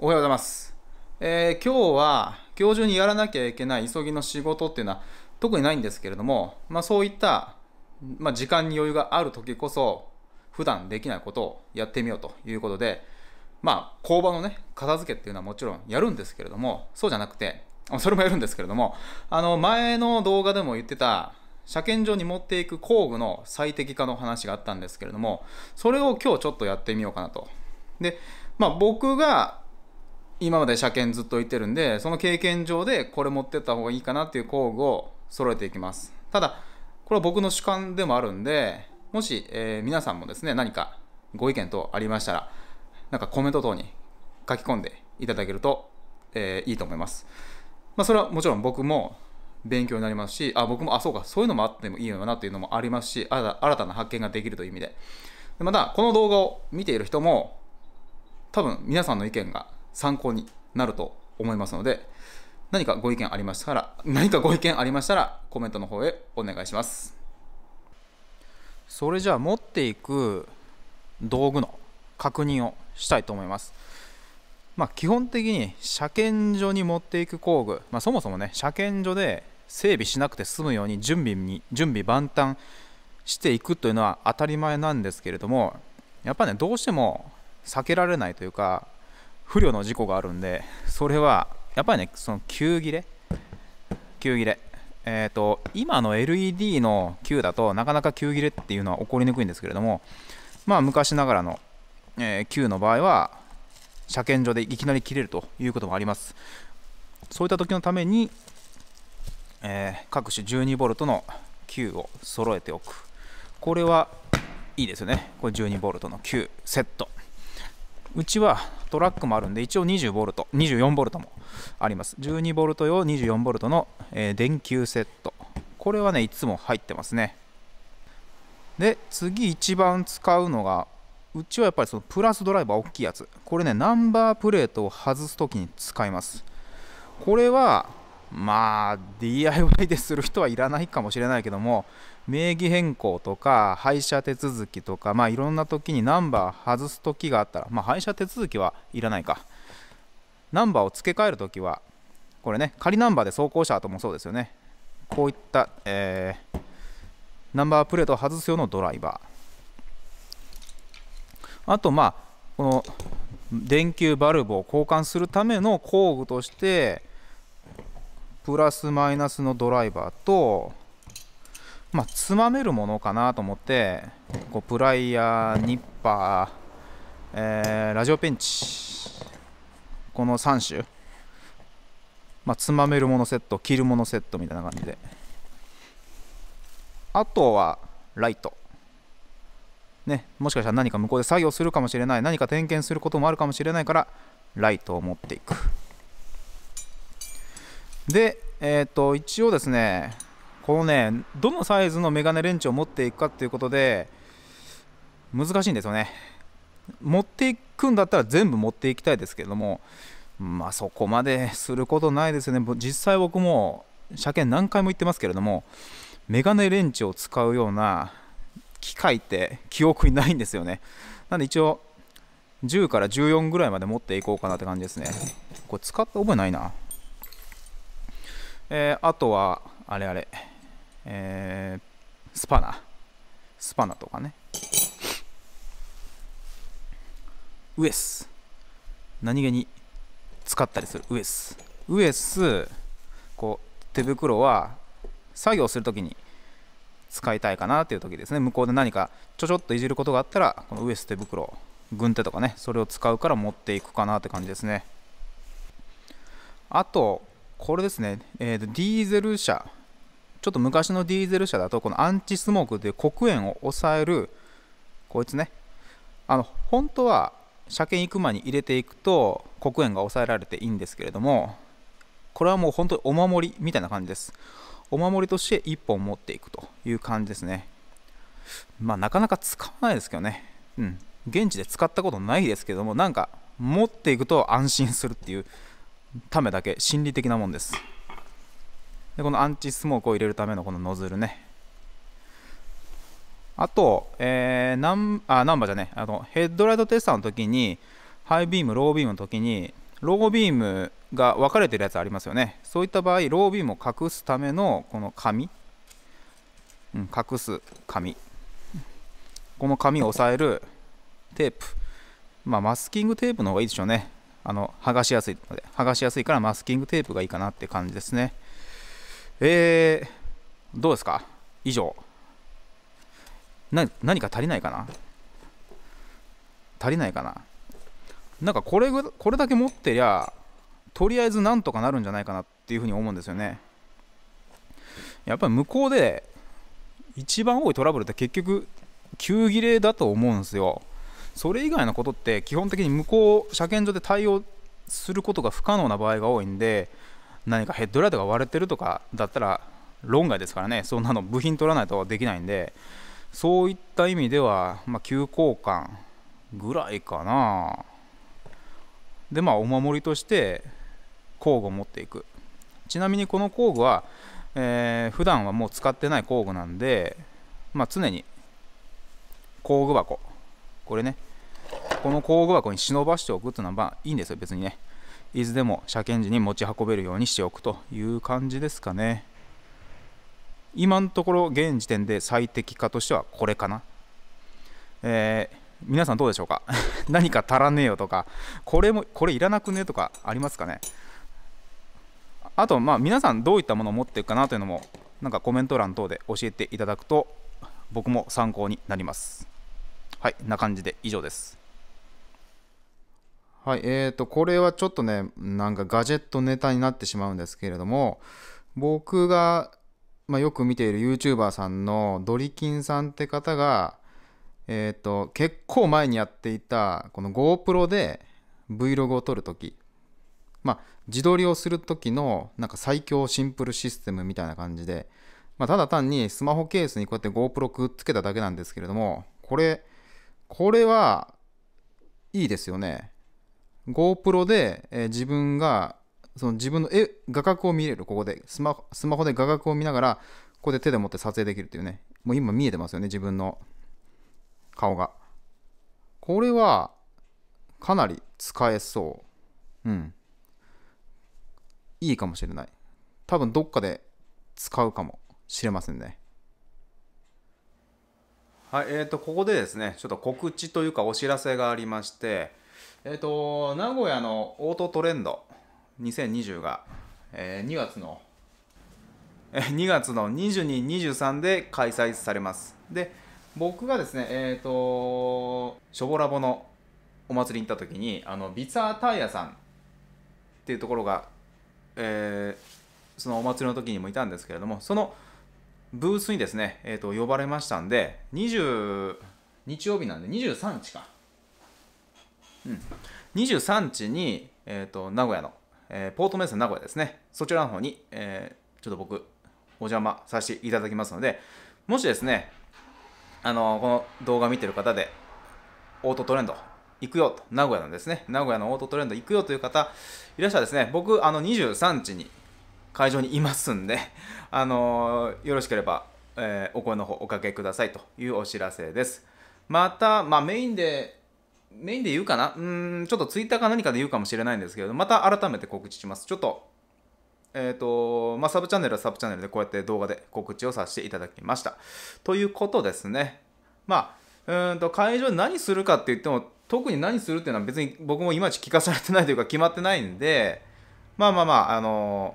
おはようございます、えー、今日は今日中にやらなきゃいけない急ぎの仕事っていうのは特にないんですけれども、まあ、そういった、まあ、時間に余裕がある時こそ普段できないことをやってみようということでまあ工場のね片付けっていうのはもちろんやるんですけれどもそうじゃなくてそれもやるんですけれどもあの前の動画でも言ってた車検場に持っていく工具の最適化の話があったんですけれどもそれを今日ちょっとやってみようかなとでまあ僕が今まで車検ずっと行ってるんでその経験上でこれ持ってった方がいいかなっていう工具を揃えていきますただこれは僕の主観でもあるんでもし、えー、皆さんもですね何かご意見等ありましたらなんかコメント等に書き込んでいただけると、えー、いいと思います、まあ、それはもちろん僕も勉強になりますしあ僕もあそうかそういうのもあってもいいのかなというのもありますし新たな発見ができるという意味でまたこの動画を見ている人も多分皆さんの意見が参考になると思いますので、何かご意見ありましたら、何かご意見ありましたら、コメントの方へお願いします。それじゃあ持っていく道具の確認をしたいと思います。まあ、基本的に車検所に持っていく工具、まあ、そもそもね車検所で整備しなくて済むように準備に準備万端していくというのは当たり前なんですけれどもやっぱねどうしても避けられないというか不慮の事故があるんでそれはやっぱりねその急切れ急切れえーと、今の LED の球だとなかなか急切れっていうのは起こりにくいんですけれども、まあ、昔ながらの、えー、球の場合は車検所でいきなり切れるということもありますそういった時のために、えー、各種1 2ボルトの球を揃えておくこれはいいですよねこれ1 2トの球セットうちはトラックもあるんで一応 20V、24V もあります 12V 用 24V の、えー、電球セットこれはねいつも入ってますねで次一番使うのがうちはやっぱりそのプラスドライバー大きいやつこれねナンバープレートを外す時に使いますこれはまあ DIY でする人はいらないかもしれないけども名義変更とか廃車手続きとかまあいろんな時にナンバー外す時があったらまあ廃車手続きはいらないかナンバーを付け替える時はこれね仮ナンバーで走行車ともそうですよねこういった、えー、ナンバープレートを外す用のドライバーあとまあこの電球バルブを交換するための工具としてプラスマイナスのドライバーと、まあ、つまめるものかなと思ってこうプライヤー、ニッパー、えー、ラジオペンチこの3種、まあ、つまめるものセット切るものセットみたいな感じであとはライトね、もしかしたら何か向こうで作業するかもしれない何か点検することもあるかもしれないからライトを持っていくで、えーと、一応ですねこのねどのサイズのメガネレンチを持っていくかっていうことで難しいんですよね持っていくんだったら全部持っていきたいですけれどもまあそこまですることないですよね実際僕も車検何回も行ってますけれどもメガネレンチを使うような機械って記憶にないんですよねなんで一応10から14ぐらいまで持っていこうかなって感じですねこれ使った覚えないなえー、あとは、あれあれ、えー、スパナ。スパナとかね。ウエス。何気に使ったりするウエス。ウエス、こう、手袋は作業するときに使いたいかなという時ですね向こうで何かちょちょっといじることがあったらこのウエス手袋軍手とかねそれを使うから持っていくかなって感じですねあとこれですね、えー、とディーゼル車ちょっと昔のディーゼル車だとこのアンチスモークで黒煙を抑えるこいつねあの本当は車検行く前に入れていくと黒煙が抑えられていいんですけれどもこれはもう本当にお守りみたいな感じですお守りとして1本持っていくという感じですねまあなかなか使わないですけどねうん現地で使ったことないですけどもなんか持っていくと安心するっていうためだけ心理的なもんですでこのアンチスモークを入れるためのこのノズルねあと、えー、ナンあナンバーじゃねあのヘッドライトテスターの時にハイビームロービームの時にロービームが分かれてるやつありますよねそういった場合ロービームを隠すためのこの紙、うん、隠す紙この紙を押さえるテープまあマスキングテープの方がいいでしょうねあの剥がしやすいので剥がしやすいからマスキングテープがいいかなって感じですねえー、どうですか以上何か足りないかな足りないかななんかこれこれだけ持ってりゃとりあえずなんとかなるんじゃないかなっていうふうに思うんですよねやっぱり向こうで一番多いトラブルって結局急切れだと思うんですよそれ以外のことって基本的に向こう車検所で対応することが不可能な場合が多いんで何かヘッドライトが割れてるとかだったら論外ですからねそんなの部品取らないとできないんでそういった意味では、まあ、急交換ぐらいかなでまあお守りとして工具を持っていくちなみにこの工具は、えー、普段はもう使ってない工具なんで、まあ、常に工具箱これねこの工具箱に忍ばしておくっていうのはまあいいんですよ別にねいつでも車検時に持ち運べるようにしておくという感じですかね今のところ現時点で最適化としてはこれかな、えー、皆さんどうでしょうか 何か足らねえよとかこれもこれいらなくねとかありますかねあとまあ皆さんどういったものを持っていくかなというのもなんかコメント欄等で教えていただくと僕も参考になりますはいな感じで以上ですはい、えーと、これはちょっとね、なんかガジェットネタになってしまうんですけれども、僕が、まあ、よく見ている YouTuber さんのドリキンさんって方が、えーと、と結構前にやっていたこの GoPro で Vlog を撮るとき、まあ、自撮りをするときのなんか最強シンプルシステムみたいな感じで、まあ、ただ単にスマホケースにこうやって GoPro くっつけただけなんですけれどもこれこれはいいですよね GoPro で、えー、自分がその自分の絵画角を見れるここでスマスマホで画角を見ながらここで手で持って撮影できるっていうねもう今見えてますよね自分の顔がこれはかなり使えそううんいいかもしれない多分どっかで使うかもしれませんねはいえー、とここでですねちょっと告知というかお知らせがありましてえっ、ー、と、名古屋のオートトレンド2020が、えー、2月の、えー、2月の22、23で開催されます。で、僕がですね、えっ、ー、と、ショボラボのお祭りに行った時に、あの、ビツァータイヤさんっていうところが、えー、そのお祭りの時にもいたんですけれども、そのブースにですね、えっ、ー、と、呼ばれましたんで、20、日曜日なんで23日か。うん、23日に、えーと、名古屋の、えー、ポートメッセ名古屋ですね、そちらの方に、えー、ちょっと僕、お邪魔させていただきますので、もしですね、あのー、この動画見てる方で、オートトレンド行くよと、名古屋のですね、名古屋のオートトレンド行くよという方、いらっしゃらですね、僕、あの23日に会場にいますんで、あのー、よろしければ、えお声の方おかけくださいというお知らせです。また、まあ、メインでメインで言うかなうん、ちょっとツイッターか何かで言うかもしれないんですけど、また改めて告知します。ちょっと、えっ、ー、と、まあ、サブチャンネルはサブチャンネルでこうやって動画で告知をさせていただきました。ということですね。まあ、うんと、会場で何するかって言っても、特に何するっていうのは別に僕もいまいち聞かされてないというか決まってないんで、まあまあまあ、あの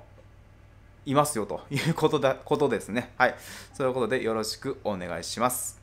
ー、いますよということだ、ことですね。はい。そういうことでよろしくお願いします。